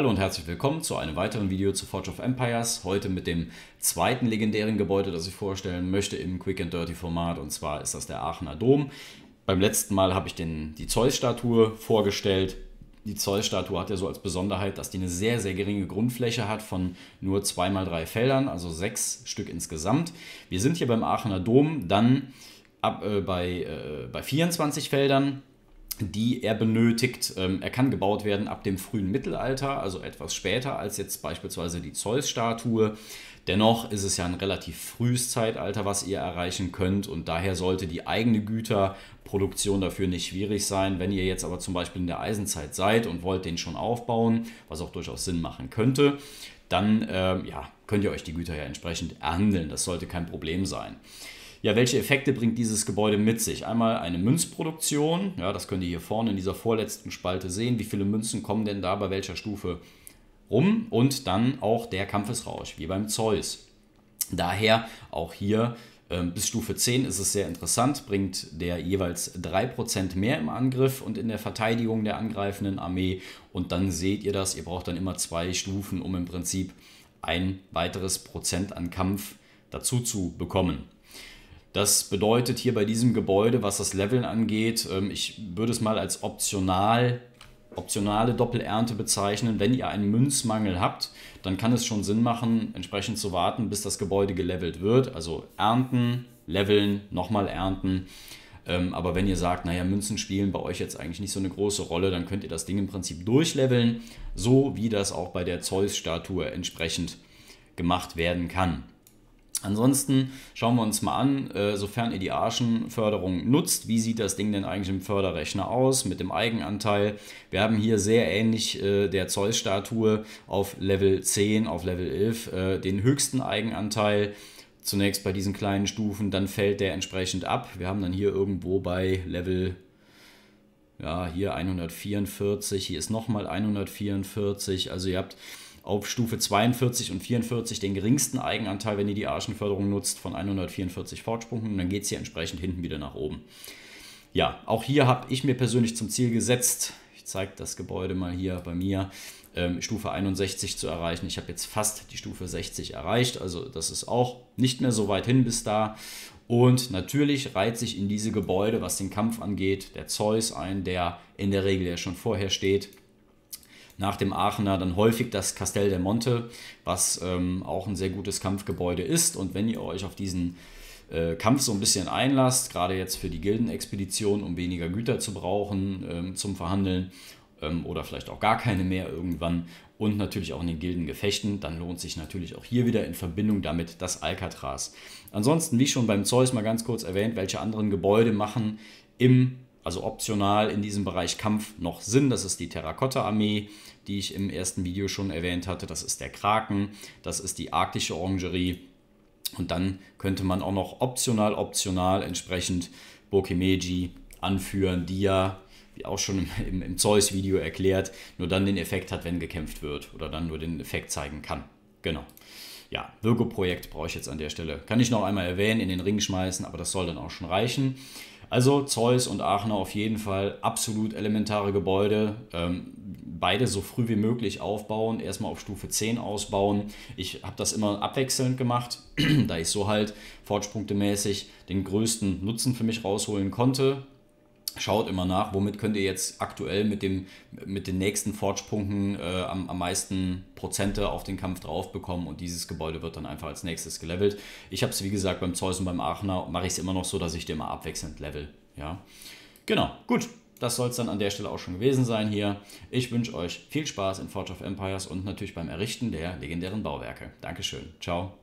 Hallo und herzlich willkommen zu einem weiteren Video zu Forge of Empires. Heute mit dem zweiten legendären Gebäude, das ich vorstellen möchte im Quick and Dirty Format. Und zwar ist das der Aachener Dom. Beim letzten Mal habe ich den, die Zeus-Statue vorgestellt. Die Zeus-Statue hat ja so als Besonderheit, dass die eine sehr, sehr geringe Grundfläche hat von nur 2 mal 3 Feldern, also sechs Stück insgesamt. Wir sind hier beim Aachener Dom dann ab, äh, bei, äh, bei 24 Feldern die er benötigt. Ähm, er kann gebaut werden ab dem frühen Mittelalter, also etwas später als jetzt beispielsweise die Zeus-Statue. Dennoch ist es ja ein relativ frühes Zeitalter, was ihr erreichen könnt und daher sollte die eigene Güterproduktion dafür nicht schwierig sein. Wenn ihr jetzt aber zum Beispiel in der Eisenzeit seid und wollt den schon aufbauen, was auch durchaus Sinn machen könnte, dann äh, ja, könnt ihr euch die Güter ja entsprechend erhandeln. Das sollte kein Problem sein ja, welche Effekte bringt dieses Gebäude mit sich? Einmal eine Münzproduktion, ja, das könnt ihr hier vorne in dieser vorletzten Spalte sehen, wie viele Münzen kommen denn da bei welcher Stufe rum und dann auch der Kampfesrausch, wie beim Zeus. Daher auch hier ähm, bis Stufe 10 ist es sehr interessant, bringt der jeweils 3% mehr im Angriff und in der Verteidigung der angreifenden Armee. Und dann seht ihr das, ihr braucht dann immer zwei Stufen, um im Prinzip ein weiteres Prozent an Kampf dazu zu bekommen. Das bedeutet hier bei diesem Gebäude, was das Leveln angeht, ähm, ich würde es mal als optional, optionale Doppelernte bezeichnen. Wenn ihr einen Münzmangel habt, dann kann es schon Sinn machen, entsprechend zu warten, bis das Gebäude gelevelt wird. Also ernten, leveln, nochmal ernten. Ähm, aber wenn ihr sagt, naja, Münzen spielen bei euch jetzt eigentlich nicht so eine große Rolle, dann könnt ihr das Ding im Prinzip durchleveln, so wie das auch bei der Zeus-Statue entsprechend gemacht werden kann. Ansonsten schauen wir uns mal an, äh, sofern ihr die Arschenförderung nutzt, wie sieht das Ding denn eigentlich im Förderrechner aus mit dem Eigenanteil? Wir haben hier sehr ähnlich äh, der Zeus-Statue auf Level 10, auf Level 11 äh, den höchsten Eigenanteil. Zunächst bei diesen kleinen Stufen, dann fällt der entsprechend ab. Wir haben dann hier irgendwo bei Level ja, hier 144, hier ist nochmal 144. Also ihr habt auf Stufe 42 und 44 den geringsten Eigenanteil, wenn ihr die Arschenförderung nutzt, von 144 Fortspunkten. Und dann geht es hier entsprechend hinten wieder nach oben. Ja, auch hier habe ich mir persönlich zum Ziel gesetzt, ich zeige das Gebäude mal hier bei mir, ähm, Stufe 61 zu erreichen. Ich habe jetzt fast die Stufe 60 erreicht, also das ist auch nicht mehr so weit hin bis da. Und natürlich reiht sich in diese Gebäude, was den Kampf angeht, der Zeus ein, der in der Regel ja schon vorher steht nach dem Aachener dann häufig das Castel del Monte, was ähm, auch ein sehr gutes Kampfgebäude ist. Und wenn ihr euch auf diesen äh, Kampf so ein bisschen einlasst, gerade jetzt für die Gildenexpedition, um weniger Güter zu brauchen ähm, zum Verhandeln ähm, oder vielleicht auch gar keine mehr irgendwann und natürlich auch in den Gildengefechten, dann lohnt sich natürlich auch hier wieder in Verbindung damit das Alcatraz. Ansonsten, wie schon beim Zeus mal ganz kurz erwähnt, welche anderen Gebäude machen im also optional in diesem Bereich Kampf noch Sinn. Das ist die Terrakotta-Armee, die ich im ersten Video schon erwähnt hatte. Das ist der Kraken, das ist die arktische Orangerie. Und dann könnte man auch noch optional, optional entsprechend Bokimeji anführen, die ja, wie auch schon im, im Zeus-Video erklärt, nur dann den Effekt hat, wenn gekämpft wird oder dann nur den Effekt zeigen kann. Genau. Ja, Virgo-Projekt brauche ich jetzt an der Stelle. Kann ich noch einmal erwähnen, in den Ring schmeißen, aber das soll dann auch schon reichen. Also Zeus und Aachener auf jeden Fall absolut elementare Gebäude. Ähm, beide so früh wie möglich aufbauen, erstmal auf Stufe 10 ausbauen. Ich habe das immer abwechselnd gemacht, da ich so halt fortspunktemäßig den größten Nutzen für mich rausholen konnte schaut immer nach, womit könnt ihr jetzt aktuell mit, dem, mit den nächsten Forge-Punkten äh, am, am meisten Prozente auf den Kampf drauf bekommen und dieses Gebäude wird dann einfach als nächstes gelevelt. Ich habe es wie gesagt beim Zeus und beim Aachener mache ich es immer noch so, dass ich dir mal abwechselnd level. Ja, genau, gut. Das soll es dann an der Stelle auch schon gewesen sein hier. Ich wünsche euch viel Spaß in Forge of Empires und natürlich beim Errichten der legendären Bauwerke. Dankeschön. Ciao.